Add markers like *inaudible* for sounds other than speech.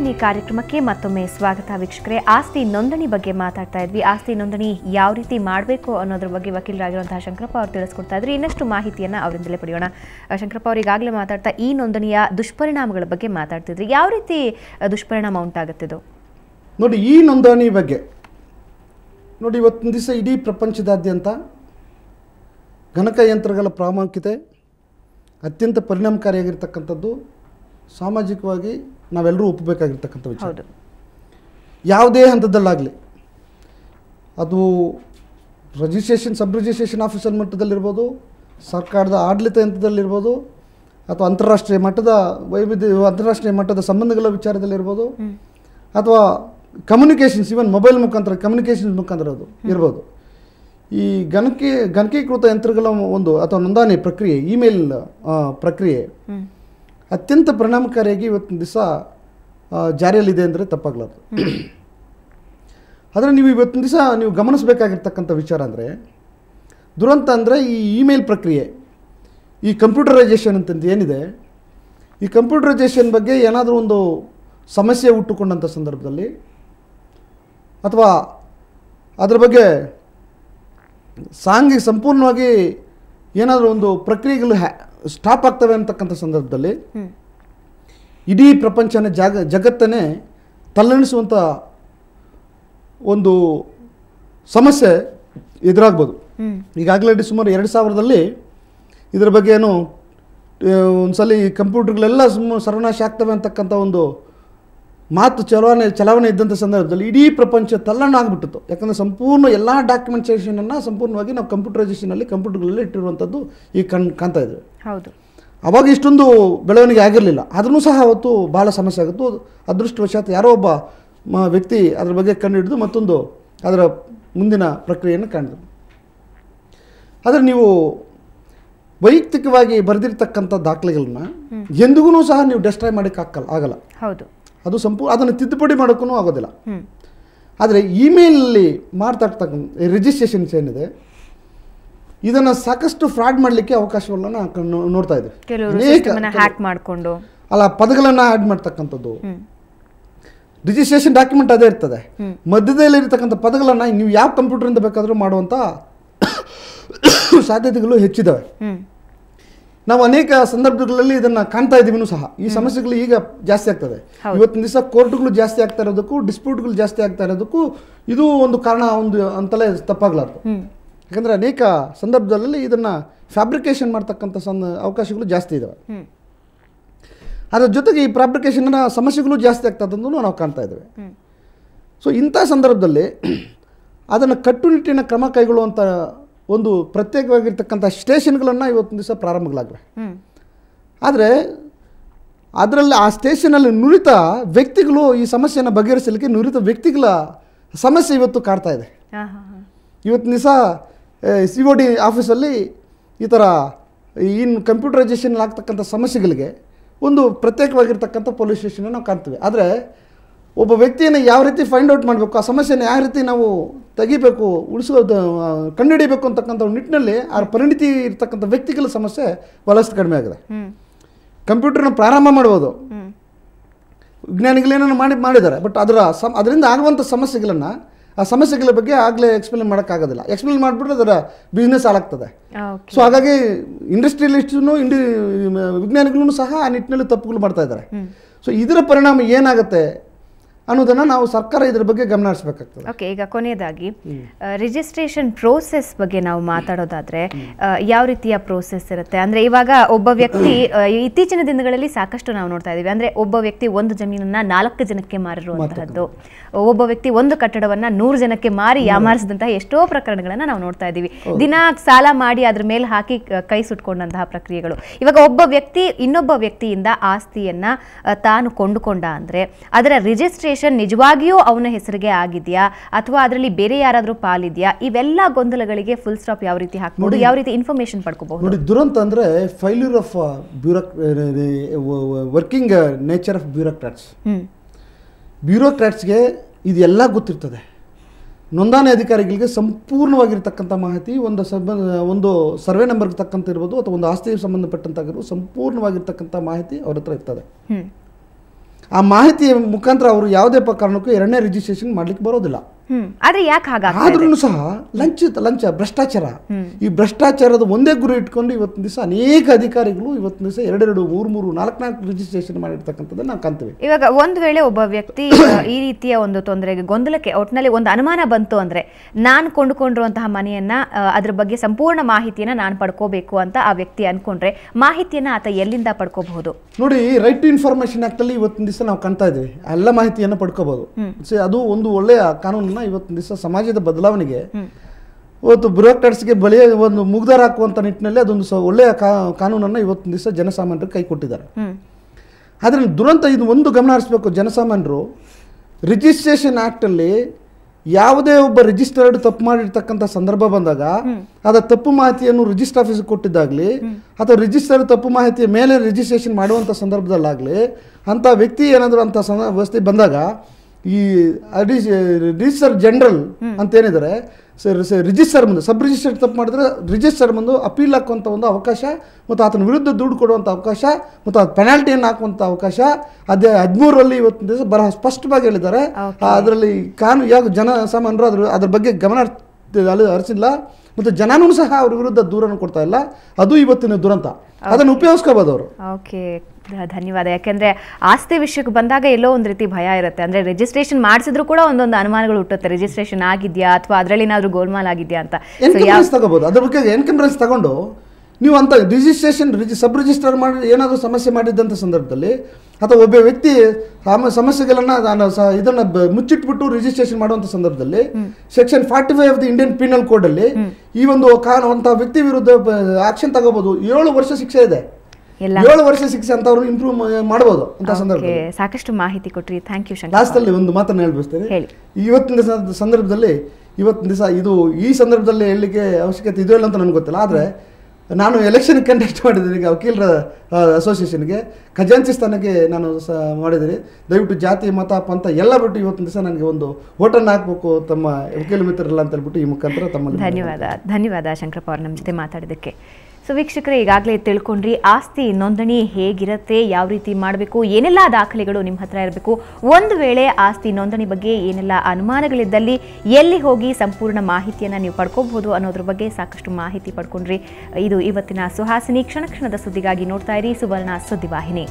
ಸುಹಾಸಿನಿ ಕಾರ್ಯಕ್ರಮಕ್ಕೆ ಮತ್ತೊಮ್ಮೆ ಸ್ವಾಗತ ವೀಕ್ಷಕರೇ ಆಸ್ತಿ ನೋಂದಣಿ ಬಗ್ಗೆ ಮಾತಾಡ್ತಾ ಇದ್ವಿ ಆಸ್ತಿ ನೋಂದಣಿ ಯಾವ ರೀತಿ ಮಾಡಬೇಕು ಅನ್ನೋದ್ರ ಬಗ್ಗೆ ವಕೀಲರಾಗಿರುವಂತಹ ಶಂಕರಪ್ಪ ಅವರು ತಿಳಿಸ್ಕೊಡ್ತಾ ಇದ್ರು ಇನ್ನಷ್ಟು ಮಾಹಿತಿಯನ್ನು ಅವರಿಂದಲೇ ಪಡೆಯೋಣ ಶಂಕರಪ್ಪ ಅವರು ಈಗಾಗಲೇ ಮಾತಾಡ್ತಾ ಈ ನೋಂದಣಿಯ ದುಷ್ಪರಿಣಾಮಗಳ ಬಗ್ಗೆ ಮಾತಾಡ್ತಿದ್ರು ಯಾವ ರೀತಿ ದುಷ್ಪರಿಣಾಮ ಉಂಟಾಗುತ್ತಿದ್ದು ನೋಡಿ ಈ ನೋಂದಣಿ ಬಗ್ಗೆ ನೋಡಿ ಇವತ್ತಿನ ದಿವಸ ಇಡೀ ಪ್ರಪಂಚದಾದ್ಯಂತ ಗಣಕಯಂತ್ರಗಳ ಪ್ರಾಮುಖ್ಯತೆ ಅತ್ಯಂತ ಪರಿಣಾಮಕಾರಿಯಾಗಿರ್ತಕ್ಕಂಥದ್ದು ಸಾಮಾಜಿಕವಾಗಿ ನಾವೆಲ್ಲರೂ ಒಪ್ಪಬೇಕಾಗಿರ್ತಕ್ಕಂಥ ವಿಚಾರ ಯಾವುದೇ ಹಂತದಲ್ಲಾಗಲಿ ಅದು ರಿಜಿಸ್ಟ್ರೇಷನ್ ಸಬ್ ರಿಜಿಸ್ಟ್ರೇಷನ್ ಆಫೀಸರ್ ಮಟ್ಟದಲ್ಲಿರ್ಬೋದು ಸರ್ಕಾರದ ಆಡಳಿತ ಹಂತದಲ್ಲಿರ್ಬೋದು ಅಥವಾ ಅಂತಾರಾಷ್ಟ್ರೀಯ ಮಟ್ಟದ ವೈವಿಧ್ಯ ಅಂತಾರಾಷ್ಟ್ರೀಯ ಮಟ್ಟದ ಸಂಬಂಧಗಳ ವಿಚಾರದಲ್ಲಿರ್ಬೋದು ಅಥವಾ ಕಮ್ಯುನಿಕೇಷನ್ಸ್ ಇವನ್ ಮೊಬೈಲ್ ಮುಖಾಂತರ ಕಮ್ಯುನಿಕೇಷನ್ಸ್ ಮುಖಾಂತರ ಅದು ಇರ್ಬೋದು ಈ ಗಣಕೀ ಗಣಕೀಕೃತ ಯಂತ್ರಗಳ ಒಂದು ಅಥವಾ ನೋಂದಣಿ ಪ್ರಕ್ರಿಯೆ ಇಮೇಲ್ ಪ್ರಕ್ರಿಯೆ ಅತ್ಯಂತ ಪರಿಣಾಮಕಾರಿಯಾಗಿ ಇವತ್ತಿನ ದಿವಸ ಜಾರಿಯಲ್ಲಿದೆ ಅಂದರೆ ತಪ್ಪಾಗ್ಲಾರ್ದು ಆದರೆ ನೀವು ಇವತ್ತಿನ ದಿವಸ ನೀವು ಗಮನಿಸಬೇಕಾಗಿರ್ತಕ್ಕಂಥ ವಿಚಾರ ಅಂದರೆ ದುರಂತ ಅಂದರೆ ಈ ಇಮೇಲ್ ಪ್ರಕ್ರಿಯೆ ಈ ಕಂಪ್ಯೂಟರೈಸೇಷನ್ ಅಂತಂದು ಏನಿದೆ ಈ ಕಂಪ್ಯೂಟರೈಸೇಷನ್ ಬಗ್ಗೆ ಏನಾದರೂ ಒಂದು ಸಮಸ್ಯೆ ಹುಟ್ಟುಕೊಂಡಂಥ ಸಂದರ್ಭದಲ್ಲಿ ಅಥವಾ ಅದರ ಬಗ್ಗೆ ಸಾಂಗಿಗೆ ಸಂಪೂರ್ಣವಾಗಿ ಏನಾದರೂ ಒಂದು ಪ್ರಕ್ರಿಯೆಗಳು ಹ್ಯಾ ಸ್ಟಾಪ್ ಆಗ್ತವೆ ಅಂತಕ್ಕಂಥ ಸಂದರ್ಭದಲ್ಲಿ ಇಡೀ ಪ್ರಪಂಚನ ಜಾಗ ಜಗತ್ತನ್ನೇ ತಲ್ಲೆಣಿಸುವಂಥ ಒಂದು ಸಮಸ್ಯೆ ಎದುರಾಗ್ಬೋದು ಈಗಾಗಲೇ ಸುಮಾರು ಎರಡು ಸಾವಿರದಲ್ಲಿ ಇದರ ಬಗ್ಗೆ ಏನು ಒಂದ್ಸಲಿ ಕಂಪ್ಯೂಟರ್ಗಳೆಲ್ಲ ಸುಮ್ಮ ಸರ್ವನಾಶ ಆಗ್ತವೆ ಅಂತಕ್ಕಂಥ ಒಂದು ಮಾತು ಚಲಾವಣೆ ಚಲಾವಣೆ ಇದ್ದಂಥ ಸಂದರ್ಭದಲ್ಲಿ ಇಡೀ ಪ್ರಪಂಚ ಆಗ್ಬಿಟ್ಟಿತ್ತು ಯಾಕಂದರೆ ಸಂಪೂರ್ಣ ಎಲ್ಲ ಡಾಕ್ಯುಮೆಂಟೇಷನನ್ನು ಸಂಪೂರ್ಣವಾಗಿ ನಾವು ಕಂಪ್ಯೂಟರೈಸೇಷನಲ್ಲಿ ಕಂಪ್ಯೂಟರ್ಗಳಲ್ಲಿ ಇಟ್ಟಿರುವಂಥದ್ದು ಈ ಕಣ್ ಕಾಣ್ತಾ ಇದ್ದೇವೆ ಹೌದು ಅವಾಗ ಇಷ್ಟೊಂದು ಬೆಳವಣಿಗೆ ಆಗಿರಲಿಲ್ಲ ಆದ್ರೂ ಸಹ ಅವತ್ತು ಭಾಳ ಸಮಸ್ಯೆ ಆಗಿತ್ತು ಅದೃಷ್ಟವಶಾತ್ ಯಾರೋ ಒಬ್ಬ ವ್ಯಕ್ತಿ ಅದರ ಬಗ್ಗೆ ಕಣ್ಣು ಹಿಡಿದು ಮತ್ತೊಂದು ಅದರ ಮುಂದಿನ ಪ್ರಕ್ರಿಯೆಯನ್ನು ಕಾಣಿದ್ರು ಆದರೆ ನೀವು ವೈಯಕ್ತಿಕವಾಗಿ ಬರೆದಿರ್ತಕ್ಕಂಥ ದಾಖಲೆಗಳನ್ನ ಎಂದಿಗೂ ಸಹ ನೀವು ಡೆಸ್ಟ್ರಾಯ್ ಮಾಡೋಕ್ಕಾಗಲ್ಲ ಆಗಲ್ಲ ಹೌದು ಅದು ಸಂಪೂರ್ಣ ಅದನ್ನು ತಿದ್ದುಪಡಿ ಮಾಡೋಕ್ಕೂ ಆಗೋದಿಲ್ಲ ಆದರೆ ಇಮೇಲಲ್ಲಿ ಮಾಡ್ತಾಡ್ತಕ್ಕಂಥ ರಿಜಿಸ್ಟ್ರೇಷನ್ಸ್ ಏನಿದೆ ಇದನ್ನು ಸಾಕಷ್ಟು ಫ್ರಾಡ್ ಮಾಡಲಿಕ್ಕೆ ಅವಕಾಶಗಳನ್ನ ನೋಡ್ತಾ ಇದ್ದೀವಿ ಮಾಡಿಕೊಂಡು ಅಲ್ಲ ಪದಗಳನ್ನು ಆ್ಯಡ್ ಮಾಡ್ತಕ್ಕಂಥದ್ದು ರಿಜಿಸ್ಟ್ರೇಷನ್ ಡಾಕ್ಯುಮೆಂಟ್ ಅದೇ ಇರ್ತದೆ ಮಧ್ಯದಲ್ಲಿ ಇರತಕ್ಕಂಥ ಪದಗಳನ್ನು ನೀವು ಯಾವ ಕಂಪ್ಯೂಟರಿಂದ ಬೇಕಾದರೂ ಮಾಡುವಂಥ *coughs* ಸಾಧ್ಯತೆಗಳು ಹೆಚ್ಚಿದ್ದಾವೆ ನಾವು ಅನೇಕ ಸಂದರ್ಭಗಳಲ್ಲಿ ಇದನ್ನು ಕಾಣ್ತಾ ಇದ್ದೀವಿ ಸಹ ಈ ಸಮಸ್ಯೆಗಳು ಈಗ ಜಾಸ್ತಿ ಆಗ್ತದೆ ಇವತ್ತಿನ ದಿವಸ ಕೋರ್ಟ್ಗಳು ಜಾಸ್ತಿ ಆಗ್ತಾ ಇರೋದಕ್ಕೂ ಡಿಸ್ಪ್ಯೂಟ್ಗಳು ಜಾಸ್ತಿ ಆಗ್ತಾ ಇರೋದಕ್ಕೂ ಇದು ಒಂದು ಕಾರಣ ಒಂದು ಅಂತಲೇ ತಪ್ಪಾಗ್ಲಾರ್ದು ಯಾಕಂದರೆ ಅನೇಕ ಸಂದರ್ಭದಲ್ಲಿ ಇದನ್ನು ಫ್ಯಾಬ್ರಿಕೇಷನ್ ಮಾಡ್ತಕ್ಕಂಥ ಅವಕಾಶಗಳು ಜಾಸ್ತಿ ಇದಾವೆ ಅದರ ಜೊತೆಗೆ ಈ ಫ್ಯಾಬ್ರಿಕೇಷನ್ನ ಸಮಸ್ಯೆಗಳು ಜಾಸ್ತಿ ಆಗ್ತದಂದು ನಾವು ಕಾಣ್ತಾ ಇದ್ದೇವೆ ಸೊ ಇಂಥ ಸಂದರ್ಭದಲ್ಲಿ ಅದನ್ನು ಕಟ್ಟುನಿಟ್ಟಿನ ಕ್ರಮ ಕೈಗೊಳ್ಳುವಂಥ ಒಂದು ಪ್ರತ್ಯೇಕವಾಗಿರ್ತಕ್ಕಂಥ ಸ್ಟೇಷನ್ಗಳನ್ನು ಇವತ್ತಿನ ದಿವಸ ಪ್ರಾರಂಭಗಳಾಗಿವೆ ಆದರೆ ಅದರಲ್ಲಿ ಆ ಸ್ಟೇಷನಲ್ಲಿ ನುರಿತ ವ್ಯಕ್ತಿಗಳು ಈ ಸಮಸ್ಯೆಯನ್ನು ಬಗೆಹರಿಸಲಿಕ್ಕೆ ನುರಿತ ವ್ಯಕ್ತಿಗಳ ಸಮಸ್ಯೆ ಇವತ್ತು ಕಾಡ್ತಾ ಇದೆ ಇವತ್ತಿನ ದಿವಸ ಸಿ ಒ ಡಿ ಆಫೀಸಲ್ಲಿ ಈ ಥರ ಇನ್ನು ಕಂಪ್ಯೂಟರೈಸೇಷನ್ ಆಗ್ತಕ್ಕಂಥ ಸಮಸ್ಯೆಗಳಿಗೆ ಒಂದು ಪ್ರತ್ಯೇಕವಾಗಿರ್ತಕ್ಕಂಥ ಪೊಲೀಸ್ ಸ್ಟೇಷನ್ನ ನಾವು ಕಾಣ್ತೀವಿ ಆದರೆ ಒಬ್ಬ ವ್ಯಕ್ತಿಯನ್ನು ಯಾವ ರೀತಿ ಫೈಂಡ್ ಔಟ್ ಮಾಡಬೇಕು ಆ ಸಮಸ್ಯೆನ ಯಾವ ರೀತಿ ನಾವು ತೆಗಿಬೇಕು ಉಳಿಸೋ ಕಂಡುಹಿಡಿಬೇಕು ಅಂತಕ್ಕಂಥ ನಿಟ್ಟಿನಲ್ಲಿ ಆ ಪರಿಣಿತಿ ಇರತಕ್ಕಂಥ ವ್ಯಕ್ತಿಗಳ ಸಮಸ್ಯೆ ಬಹಳಷ್ಟು ಕಡಿಮೆ ಆಗಿದೆ ಕಂಪ್ಯೂಟರ್ನ ಪ್ರಾರಂಭ ಮಾಡ್ಬೋದು ವಿಜ್ಞಾನಿಗಳೇನೋ ಮಾಡಿ ಮಾಡಿದ್ದಾರೆ ಬಟ್ ಅದರ ಸಮ ಅದರಿಂದ ಆಗುವಂಥ ಸಮಸ್ಯೆಗಳನ್ನು ಆ ಸಮಸ್ಯೆಗಳ ಬಗ್ಗೆ ಆಗಲೇ ಎಕ್ಸ್ಪ್ಲೇನ್ ಮಾಡೋಕ್ಕಾಗೋದಿಲ್ಲ ಎಕ್ಸ್ಪ್ಲೇನ್ ಮಾಡಿಬಿಟ್ರೆ ಅದರ ಬಿಸ್ನೆಸ್ ಹಾಳಾಗ್ತದೆ ಸೊ ಹಾಗಾಗಿ ಇಂಡಸ್ಟ್ರಿಯಲಿಸ್ಟ್ನು ಇಂಡಿ ವಿಜ್ಞಾನಿಗಳೂ ಸಹ ಆ ನಿಟ್ಟಿನಲ್ಲಿ ತಪ್ಪುಗಳು ಮಾಡ್ತಾ ಇದ್ದಾರೆ ಸೊ ಇದರ ಪರಿಣಾಮ ಏನಾಗುತ್ತೆ ಅನ್ನೋದನ್ನ ನಾವು ಸರ್ಕಾರ ಇದ್ರ ಬಗ್ಗೆ ಗಮನ ಹರಿಸಬೇಕಾಗ್ತದೆ ಓಕೆ ಈಗ ಕೊನೆಯದಾಗಿ ರಿಜಿಸ್ಟ್ರೇಷನ್ ಪ್ರೋಸೆಸ್ ಬಗ್ಗೆ ನಾವು ಮಾತಾಡೋದಾದ್ರೆ ಯಾವ ರೀತಿಯ ಪ್ರೋಸೆಸ್ ಇರುತ್ತೆ ಅಂದ್ರೆ ಇವಾಗ ಒಬ್ಬ ವ್ಯಕ್ತಿ ಇತ್ತೀಚಿನ ದಿನಗಳಲ್ಲಿ ಸಾಕಷ್ಟು ನಾವು ನೋಡ್ತಾ ಇದ್ದೀವಿ ಅಂದ್ರೆ ಒಬ್ಬ ವ್ಯಕ್ತಿ ಒಂದು ಜಮೀನನ್ನ ನಾಲ್ಕು ಜನಕ್ಕೆ ಮಾರಿರುವಂತಹದ್ದು ಒಬ್ಬ ವ್ಯಕ್ತಿ ಒಂದು ಕಟ್ಟಡವನ್ನ ನೂರು ಜನಕ್ಕೆ ಮಾರಿ ಯಾಮಾರಿಸಿದಂತಹ ಎಷ್ಟೋ ಪ್ರಕರಣಗಳನ್ನ ನಾವು ನೋಡ್ತಾ ಇದೀವಿ ದಿನ ಸಾಲ ಮಾಡಿ ಅದ್ರ ಮೇಲೆ ಹಾಕಿ ಕೈ ಸುಟ್ಕೊಂಡಂತಹ ಪ್ರಕ್ರಿಯೆಗಳು ಇವಾಗ ಒಬ್ಬ ವ್ಯಕ್ತಿ ಇನ್ನೊಬ್ಬ ವ್ಯಕ್ತಿಯಿಂದ ಆಸ್ತಿಯನ್ನ ತಾನು ಕೊಂಡುಕೊಂಡ ಅಂದ್ರೆ ಅದರ ರಿಜಿಸ್ಟ್ರೇಷನ್ ರಿಜಿಸ್ಟ್ರೇಷನ್ ನಿಜವಾಗಿಯೂ ಅವನ ಹೆಸರಿಗೆ ಆಗಿದೆಯಾ ಅಥವಾ ಅದರಲ್ಲಿ ಬೇರೆ ಯಾರಾದರೂ ಪಾಲಿದೆಯಾ ಇವೆಲ್ಲ ಗೊಂದಲಗಳಿಗೆ ಫುಲ್ ಸ್ಟಾಪ್ ಯಾವ ರೀತಿ ಹಾಕ್ಬೋದು ಯಾವ ರೀತಿ ಇನ್ಫಾರ್ಮೇಶನ್ ಪಡ್ಕೋಬಹುದು ನೋಡಿ ದುರಂತ ಅಂದ್ರೆ failure of bureaucrat working nature of bureaucrats ಬ್ಯೂರೋಕ್ರಾಟ್ಸ್ಗೆ ಇದೆಲ್ಲ ಗೊತ್ತಿರ್ತದೆ ನೋಂದಣಿ ಅಧಿಕಾರಿಗಳಿಗೆ ಸಂಪೂರ್ಣವಾಗಿರ್ತಕ್ಕಂಥ ಮಾಹಿತಿ ಒಂದು ಸಬ್ ಒಂದು ಸರ್ವೆ ನಂಬರ್ಗೆ ತಕ್ಕಂತ ಇರ್ಬೋದು ಅಥವಾ ಒಂದು ಆಸ್ತಿಗೆ ಸಂಬಂಧಪಟ್ಟಂತಾಗಿರ್ಬೋದು ಸಂಪೂರ್ಣವಾಗಿರ್ತಕ್ಕಂಥ ಮಾಹಿತಿ ಅವ್ರ ಹತ್ರ ಇರ್ತದೆ ಆ ಮಾಹಿತಿಯ ಮುಖಾಂತರ ಅವರು ಯಾವುದೇ ಪ್ರಕರಣಕ್ಕೂ ಎರಡನೇ ರಿಜಿಸ್ಟ್ರೇಷನ್ ಮಾಡಲಿಕ್ಕೆ ಬರೋದಿಲ್ಲ ಆದ್ರೆ ಯಾಕೆ ಹಾಗಾಗಿ ಆದ್ರೂ ಸಹ ಲಂಚ ಲಂಚ ಭ್ರಷ್ಟಾಚಾರ ಈ ಭ್ರಷ್ಟಾಚಾರದ ಒಂದೇ ಗುರಿ ಇಟ್ಕೊಂಡು ಇವತ್ತಿನ ದಿವಸ ಅನೇಕ ಅಧಿಕಾರಿಗಳು ಇವತ್ತಿನ ದಿವಸ ಎರಡೆರಡು ಮೂರ್ ಮೂರು ನಾಲ್ಕ್ ನಾಲ್ಕು ರಿಜಿಸ್ಟ್ರೇಷನ್ ಮಾಡಿರ್ತಕ್ಕಂಥದ್ದು ನಾವು ಕಾಣ್ತೇವೆ ಇವಾಗ ಒಂದು ವೇಳೆ ಒಬ್ಬ ವ್ಯಕ್ತಿ ಈ ರೀತಿಯ ಒಂದು ತೊಂದರೆಗೆ ಗೊಂದಲಕ್ಕೆ ಒಟ್ಟಿನಲ್ಲಿ ಒಂದು ಅನುಮಾನ ಬಂತು ಅಂದ್ರೆ ನಾನು ಕೊಂಡುಕೊಂಡಿರುವಂತಹ ಮನೆಯನ್ನ ಅದ್ರ ಬಗ್ಗೆ ಸಂಪೂರ್ಣ ಮಾಹಿತಿಯನ್ನ ನಾನು ಪಡ್ಕೋಬೇಕು ಅಂತ ಆ ವ್ಯಕ್ತಿ ಅನ್ಕೊಂಡ್ರೆ ಮಾಹಿತಿಯನ್ನ ಆತ ಎಲ್ಲಿಂದ ಪಡ್ಕೋಬಹುದು ನೋಡಿ ರೈಟ್ ಟು ಇನ್ಫಾರ್ಮೇಶನ್ ಆಕ್ಟ್ ಅಲ್ಲಿ ಇವತ್ತಿನ ದಿವಸ ನಾವು ಕಾಣ್ತಾ ಇದ್ದೀವಿ ಎಲ್ಲ ಮಾಹಿತಿಯನ್ನು ಪಡ್ಕೋಬಹುದು ಅದು ಒಂದು ಒಳ್ಳೆಯ ಕಾನೂನನ್ನ ಇವತ್ತು ಇವತ್ತಿನ ದಿವಸ ಸಮಾಜದ ಬದಲಾವಣೆಗೆ ಇವತ್ತು ಬ್ರೋಕ್ಟರ್ಸ್ಗೆ ಬಳಿ ಒಂದು ಮುಗ್ದಾರ ಹಾಕುವಂಥ ನಿಟ್ಟಿನಲ್ಲಿ ಅದೊಂದು ಸ ಒಳ್ಳೆಯ ಕಾನೂನನ್ನು ಇವತ್ತಿನ ದಿವಸ ಜನಸಾಮಾನ್ಯರು ಕೈ ಕೊಟ್ಟಿದ್ದಾರೆ ಆದರೆ ದುರಂತ ಇದು ಒಂದು ಗಮನ ಹರಿಸಬೇಕು ಜನಸಾಮಾನ್ಯರು ರಿಜಿಸ್ಟ್ರೇಷನ್ ಆ್ಯಕ್ಟಲ್ಲಿ ಯಾವುದೇ ಒಬ್ಬ ರಿಜಿಸ್ಟರ್ಡ್ ತಪ್ಪು ಮಾಡಿರ್ತಕ್ಕಂಥ ಸಂದರ್ಭ ಬಂದಾಗ ಅದ ತಪ್ಪು ಮಾಹಿತಿಯನ್ನು ರಿಜಿಸ್ಟರ್ ಆಫೀಸ್ಗೆ ಕೊಟ್ಟಿದ್ದಾಗಲಿ ಅಥವಾ ರಿಜಿಸ್ಟರ್ ತಪ್ಪು ಮಾಹಿತಿಯ ಮೇಲೆ ರಿಜಿಸ್ಟ್ರೇಷನ್ ಮಾಡುವಂಥ ಸಂದರ್ಭದಲ್ಲಾಗಲಿ ಅಂಥ ವ್ಯಕ್ತಿ ಏನಾದರೂ ಅಂಥ ಸಂದ ವ್ಯವಸ್ಥೆ ಬಂದಾಗ ಈ ರಿಜಿಸ್ಟರ್ ಜನರಲ್ ಅಂತ ಏನಿದ್ದಾರೆ ರಿಜಿಸ್ಟರ್ ಮುಂದೆ ಸಬ್ ರಿಜಿಸ್ಟರ್ ತಪ್ಪು ಮಾಡಿದ್ರೆ ರಿಜಿಸ್ಟರ್ ಮುಂದೆ ಅಪೀಲ್ ಹಾಕುವಂಥ ಒಂದು ಅವಕಾಶ ಮತ್ತು ಆತನ ವಿರುದ್ಧ ದುಡ್ಡು ಕೊಡುವಂಥ ಅವಕಾಶ ಮತ್ತು ಅದು ಪೆನಾಲ್ಟಿಯನ್ನು ಹಾಕುವಂಥ ಅವಕಾಶ ಅದೇ ಹದಿಮೂರರಲ್ಲಿ ಇವತ್ತಿನ ದಿವಸ ಬರಹ ಸ್ಪಷ್ಟವಾಗಿ ಹೇಳಿದ್ದಾರೆ ಅದರಲ್ಲಿ ಕಾನೂನು ಯಾವ ಜನ ಸಾಮಾನ್ಯರು ಅದ್ರ ಅದ್ರ ಬಗ್ಗೆ ಗಮನ ಹರಿಸಿಲ್ಲ ಮತ್ತು ಜನನೂ ಸಹ ಅವ್ರ ವಿರುದ್ಧ ದೂರನ್ನು ಕೊಡ್ತಾ ಇಲ್ಲ ಅದು ಇವತ್ತಿನ ದುರಂತ ಅದನ್ನು ಉಪಯೋಗಿಸ್ಕೋಬೋದು ಅವರು ಧನ್ಯವಾದ ಯಾಕೆಂದ್ರೆ ಆಸ್ತಿ ವಿಷಯಕ್ಕೆ ಬಂದಾಗ ಎಲ್ಲೋ ಒಂದು ರೀತಿ ಭಯ ಇರುತ್ತೆ ಅಂದ್ರೆ ರಿಜಿಸ್ಟ್ರೇಷನ್ ಮಾಡಿಸಿದ್ರು ಕೂಡ ಒಂದೊಂದು ಅನುಮಾನಗಳು ಹುಟ್ಟುತ್ತೆ ರಿಜಿಸ್ಟ್ರೇಷನ್ ಆಗಿದೆಯಾ ಅಥವಾ ಅದರಲ್ಲಿ ಏನಾದರೂ ಗೋಲ್ಮಾಲ್ ಆಗಿದೆಯಾ ಅಂತ ತಗೋಬಹುದು ಅದ್ರ ಬಗ್ಗೆ ಎನ್ಕಮ್ರೆನ್ಸ್ ತಗೊಂಡು ನೀವು ಅಂತ ರಿಜಿಸ್ಟ್ರೇಷನ್ ರಿಜಿ ಸಬ್ ರಿಜಿಸ್ಟರ್ ಮಾಡಿ ಏನಾದರೂ ಸಮಸ್ಯೆ ಮಾಡಿದ್ದಂಥ ಸಂದರ್ಭದಲ್ಲಿ ಅಥವಾ ಒಬ್ಬ ವ್ಯಕ್ತಿ ಸಮಸ್ಯೆಗಳನ್ನ ನಾನು ಇದನ್ನು ಮುಚ್ಚಿಟ್ಬಿಟ್ಟು ರಿಜಿಸ್ಟ್ರೇಷನ್ ಮಾಡುವಂಥ ಸಂದರ್ಭದಲ್ಲಿ section forty five of the Indian penal ಕೋಡಲ್ಲಿ ಈ ಒಂದು ಕಾನೂನು ವ್ಯಕ್ತಿ ವಿರುದ್ಧ ಆಕ್ಷನ್ ತಗೋಬೋದು ಏಳು ವರ್ಷ ಶಿಕ್ಷೆ ಇದೆ ಏಳು ವರ್ಷ ಅಂತ ಅವರು ಇಂಪ್ರೂವ್ ಮಾಡಬಹುದು ಅಂತ ಸಂದರ್ಭದಲ್ಲಿ ಸಾಕಷ್ಟು ಮಾಹಿತಿ ಕೊಟ್ರಿ ಥ್ಯಾಂಕ್ ಯು ಶಂಕರ್ ಲಾಸ್ಟ್ ಅಲ್ಲಿ ಒಂದು ಮಾತನ್ನ ಹೇಳ್ಬಿಡ್ತೇನೆ ಇವತ್ತಿನ ಸಂದರ್ಭದಲ್ಲಿ ಇವತ್ತಿನ ದಿವಸ ಇದು ಈ ಸಂದರ್ಭದಲ್ಲಿ ಹೇಳಲಿಕ್ಕೆ ಅವಶ್ಯಕತೆ ಇದೆಯಲ್ಲ ಅಂತ ನನಗೆ ಗೊತ್ತಿಲ್ಲ ಆದರೆ ನಾನು ಎಲೆಕ್ಷನ್ ಕಂಡಕ್ಟ್ ಮಾಡಿದ್ದೀನಿ ವಕೀಲರ ಅಸೋಸಿಯೇಷನ್ಗೆ ಖಜಾಂಚಿ ಸ್ಥಾನಕ್ಕೆ ನಾನು ಸ ಮಾಡಿದ್ದೀನಿ ದಯವಿಟ್ಟು ಜಾತಿ ಮತ ಪಂಥ ಎಲ್ಲ ಬಿಟ್ಟು ಇವತ್ತಿನ ದಿವಸ ನನಗೆ ಒಂದು ಓಟನ್ನು ಹಾಕಬೇಕು ತಮ್ಮ ವಕೀಲ ಮಿತ್ರರಲ್ಲ ಅಂತ ಹೇಳ್ಬಿಟ್ಟು ಈ ಮುಖಾಂತರ ತಮ್ಮ ಧನ್ಯವಾದ ಧನ್ಯವಾದ ಶಂಕರಪ್ಪ ಅವ್ರ ನಮ್ಮ ಜೊತೆ ಮಾತಾಡೋದಕ್ಕೆ ಸೊ ವೀಕ್ಷಕರೇ ಈಗಾಗಲೇ ತಿಳ್ಕೊಂಡ್ರಿ ಆಸ್ತಿ ನೋಂದಣಿ ಹೇಗಿರುತ್ತೆ ಯಾವ ರೀತಿ ಮಾಡಬೇಕು ಏನೆಲ್ಲ ದಾಖಲೆಗಳು ನಿಮ್ಮ ಹತ್ರ ಇರಬೇಕು ಒಂದು ವೇಳೆ ಆಸ್ತಿ ನೋಂದಣಿ ಬಗ್ಗೆ ಏನೆಲ್ಲ ಅನುಮಾನಗಳಿದ್ದಲ್ಲಿ ಎಲ್ಲಿ ಹೋಗಿ ಸಂಪೂರ್ಣ ಮಾಹಿತಿಯನ್ನು ನೀವು ಪಡ್ಕೋಬಹುದು ಅನ್ನೋದ್ರ ಬಗ್ಗೆ ಸಾಕಷ್ಟು ಮಾಹಿತಿ ಪಡ್ಕೊಂಡ್ರಿ ಇದು ಇವತ್ತಿನ ಸುಹಾಸಿನಿ ಕ್ಷಣ ಕ್ಷಣದ ಸುದ್ದಿಗಾಗಿ ನೋಡ್ತಾ ಇರಿ ಸುವರ್ಣ ಸುದ್ದಿವಾಹಿನಿ